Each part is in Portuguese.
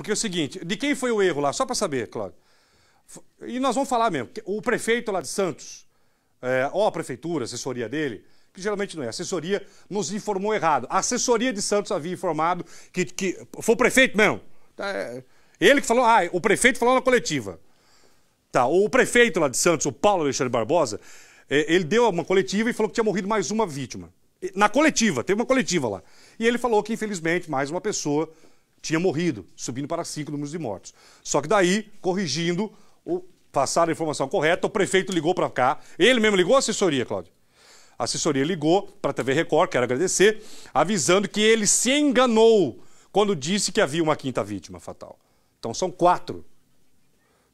Porque é o seguinte, de quem foi o erro lá? Só para saber, Cláudio. E nós vamos falar mesmo. O prefeito lá de Santos, é, ou a prefeitura, a assessoria dele, que geralmente não é, a assessoria nos informou errado. A assessoria de Santos havia informado que. que foi o prefeito mesmo. Tá, é, ele que falou, ah, o prefeito falou na coletiva. Tá, o prefeito lá de Santos, o Paulo Alexandre Barbosa, é, ele deu uma coletiva e falou que tinha morrido mais uma vítima. Na coletiva, teve uma coletiva lá. E ele falou que, infelizmente, mais uma pessoa tinha morrido, subindo para 5 números de mortos. Só que daí, corrigindo, o, passaram a informação correta, o prefeito ligou para cá. Ele mesmo ligou a assessoria, Cláudio? A assessoria ligou para a TV Record, quero agradecer, avisando que ele se enganou quando disse que havia uma quinta vítima fatal. Então são quatro.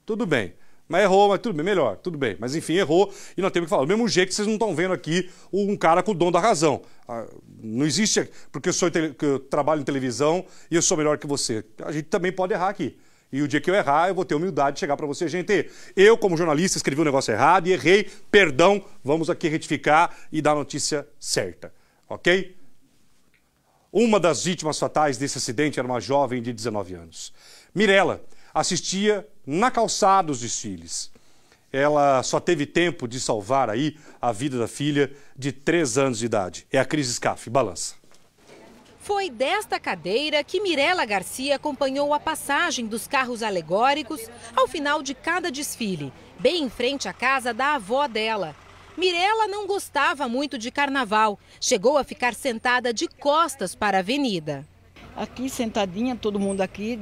Tudo bem. Mas errou, mas tudo bem, melhor, tudo bem. Mas enfim, errou e nós temos que falar. Do mesmo jeito que vocês não estão vendo aqui um cara com o dom da razão. Ah, não existe porque eu, sou, que eu trabalho em televisão e eu sou melhor que você. A gente também pode errar aqui. E o dia que eu errar, eu vou ter humildade de chegar para você, gente. Eu, como jornalista, escrevi um negócio errado e errei, perdão, vamos aqui retificar e dar a notícia certa. Ok? Uma das vítimas fatais desse acidente era uma jovem de 19 anos. Mirela assistia na calçada os desfiles. Ela só teve tempo de salvar aí a vida da filha de 3 anos de idade. É a Cris Scaff, balança. Foi desta cadeira que Mirela Garcia acompanhou a passagem dos carros alegóricos ao final de cada desfile, bem em frente à casa da avó dela. Mirela não gostava muito de carnaval, chegou a ficar sentada de costas para a avenida aqui sentadinha, todo mundo aqui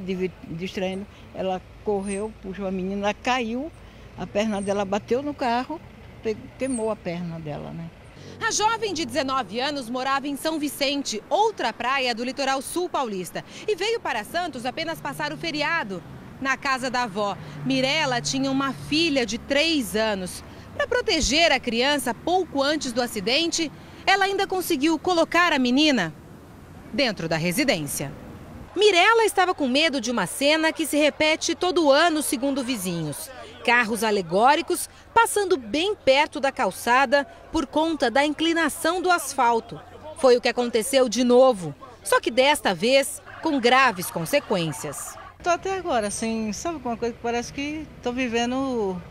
distraindo. Ela correu, puxou a menina, ela caiu, a perna dela bateu no carro, queimou a perna dela, né? A jovem de 19 anos morava em São Vicente, outra praia do litoral sul paulista, e veio para Santos apenas passar o feriado. Na casa da avó, Mirela tinha uma filha de 3 anos. Para proteger a criança pouco antes do acidente, ela ainda conseguiu colocar a menina dentro da residência. Mirella estava com medo de uma cena que se repete todo ano, segundo vizinhos. Carros alegóricos passando bem perto da calçada por conta da inclinação do asfalto. Foi o que aconteceu de novo, só que desta vez com graves consequências. Estou até agora, assim, sabe alguma coisa que parece que estou vivendo,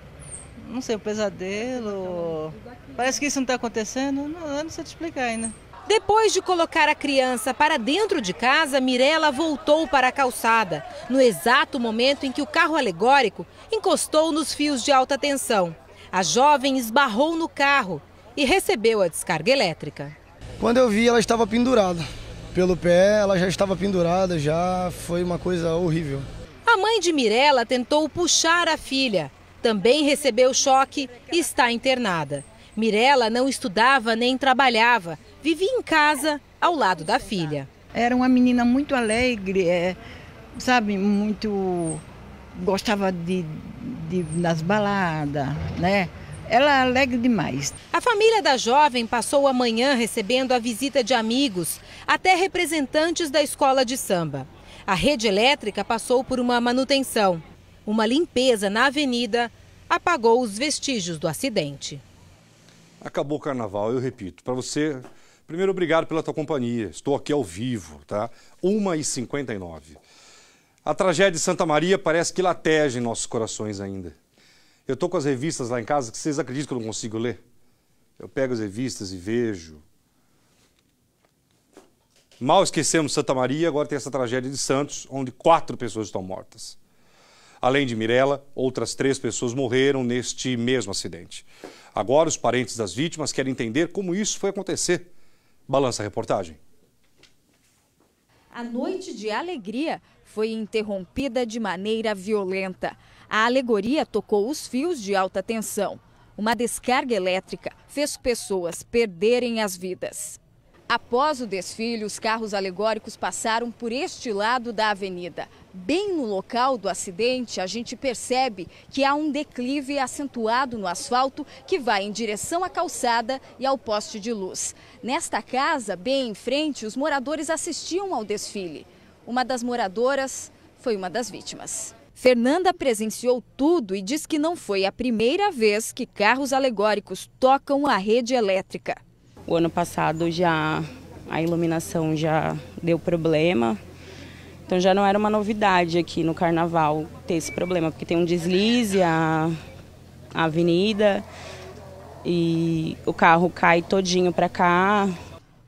não sei, um pesadelo. Parece que isso não está acontecendo, não, não sei te explicar ainda. Depois de colocar a criança para dentro de casa, Mirella voltou para a calçada, no exato momento em que o carro alegórico encostou nos fios de alta tensão. A jovem esbarrou no carro e recebeu a descarga elétrica. Quando eu vi, ela estava pendurada. Pelo pé, ela já estava pendurada, já foi uma coisa horrível. A mãe de Mirella tentou puxar a filha. Também recebeu choque e está internada. Mirella não estudava nem trabalhava, vivia em casa, ao lado da filha. Era uma menina muito alegre, é, sabe, muito. gostava de, de nas baladas, né? Ela é alegre demais. A família da jovem passou a manhã recebendo a visita de amigos, até representantes da escola de samba. A rede elétrica passou por uma manutenção. Uma limpeza na avenida apagou os vestígios do acidente. Acabou o carnaval, eu repito, para você Primeiro, obrigado pela tua companhia. Estou aqui ao vivo, tá? 1h59. A tragédia de Santa Maria parece que lateja em nossos corações ainda. Eu estou com as revistas lá em casa que vocês acreditam que eu não consigo ler? Eu pego as revistas e vejo. Mal esquecemos Santa Maria, agora tem essa tragédia de Santos, onde quatro pessoas estão mortas. Além de Mirella, outras três pessoas morreram neste mesmo acidente. Agora, os parentes das vítimas querem entender como isso foi acontecer Balança a reportagem. A noite de alegria foi interrompida de maneira violenta. A alegoria tocou os fios de alta tensão. Uma descarga elétrica fez pessoas perderem as vidas. Após o desfile, os carros alegóricos passaram por este lado da avenida. Bem no local do acidente, a gente percebe que há um declive acentuado no asfalto que vai em direção à calçada e ao poste de luz. Nesta casa, bem em frente, os moradores assistiam ao desfile. Uma das moradoras foi uma das vítimas. Fernanda presenciou tudo e diz que não foi a primeira vez que carros alegóricos tocam a rede elétrica. O ano passado já a iluminação já deu problema. Então já não era uma novidade aqui no carnaval ter esse problema, porque tem um deslize, a, a avenida e o carro cai todinho para cá.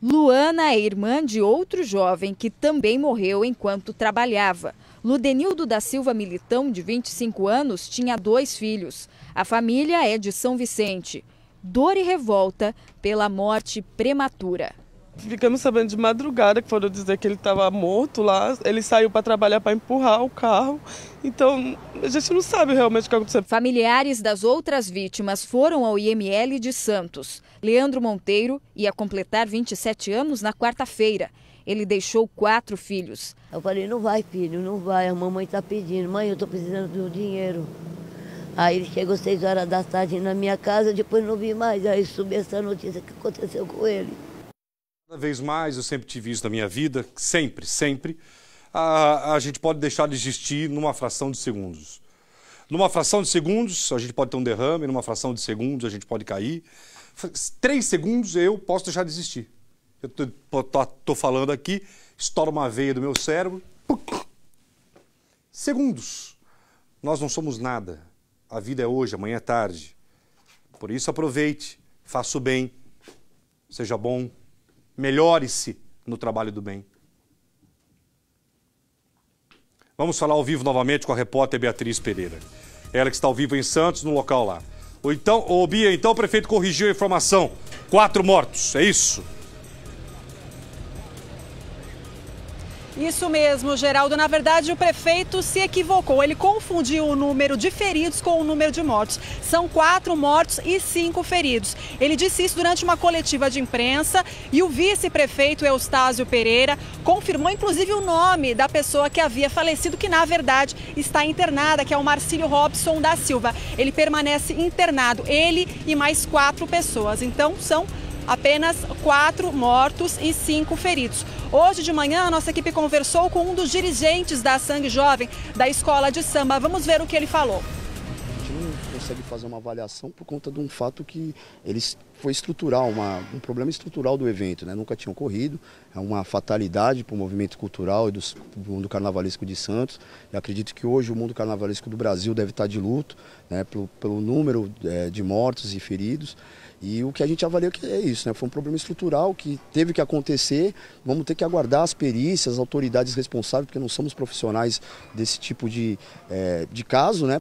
Luana é irmã de outro jovem que também morreu enquanto trabalhava. Ludenildo da Silva Militão, de 25 anos, tinha dois filhos. A família é de São Vicente dor e revolta pela morte prematura. Ficamos sabendo de madrugada que foram dizer que ele estava morto lá. Ele saiu para trabalhar para empurrar o carro. Então, a gente não sabe realmente o que aconteceu. Familiares das outras vítimas foram ao IML de Santos. Leandro Monteiro ia completar 27 anos na quarta-feira. Ele deixou quatro filhos. Eu falei: não vai, filho, não vai. A mamãe está pedindo. Mãe, eu estou precisando do dinheiro. Aí ele chegou seis horas da tarde na minha casa, depois não vi mais. Aí subi essa notícia que aconteceu com ele. Cada vez mais, eu sempre tive isso na minha vida, sempre, sempre. A, a gente pode deixar de existir numa fração de segundos. Numa fração de segundos, a gente pode ter um derrame, numa fração de segundos, a gente pode cair. Três segundos, eu posso deixar de existir. Eu estou falando aqui, estoura uma veia do meu cérebro. Segundos. Nós não somos nada a vida é hoje, amanhã é tarde. Por isso, aproveite, faça o bem, seja bom, melhore-se no trabalho do bem. Vamos falar ao vivo novamente com a repórter Beatriz Pereira. Ela que está ao vivo em Santos, no local lá. Ou então, ô Bia, então o prefeito corrigiu a informação. Quatro mortos, é isso? Isso mesmo, Geraldo. Na verdade, o prefeito se equivocou. Ele confundiu o número de feridos com o número de mortos. São quatro mortos e cinco feridos. Ele disse isso durante uma coletiva de imprensa e o vice-prefeito Eustácio Pereira confirmou, inclusive, o nome da pessoa que havia falecido, que na verdade está internada, que é o Marcílio Robson da Silva. Ele permanece internado, ele e mais quatro pessoas. Então, são apenas quatro mortos e cinco feridos. Hoje de manhã, nossa equipe conversou com um dos dirigentes da Sangue Jovem da Escola de Samba. Vamos ver o que ele falou consegue fazer uma avaliação por conta de um fato que ele foi estrutural, uma, um problema estrutural do evento, né? nunca tinha ocorrido, é uma fatalidade para o movimento cultural e do, do mundo carnavalesco de Santos. Eu acredito que hoje o mundo carnavalesco do Brasil deve estar de luto né? pelo, pelo número é, de mortos e feridos. E o que a gente avalia é que é isso, né? Foi um problema estrutural que teve que acontecer. Vamos ter que aguardar as perícias, as autoridades responsáveis, porque não somos profissionais desse tipo de, é, de caso, né?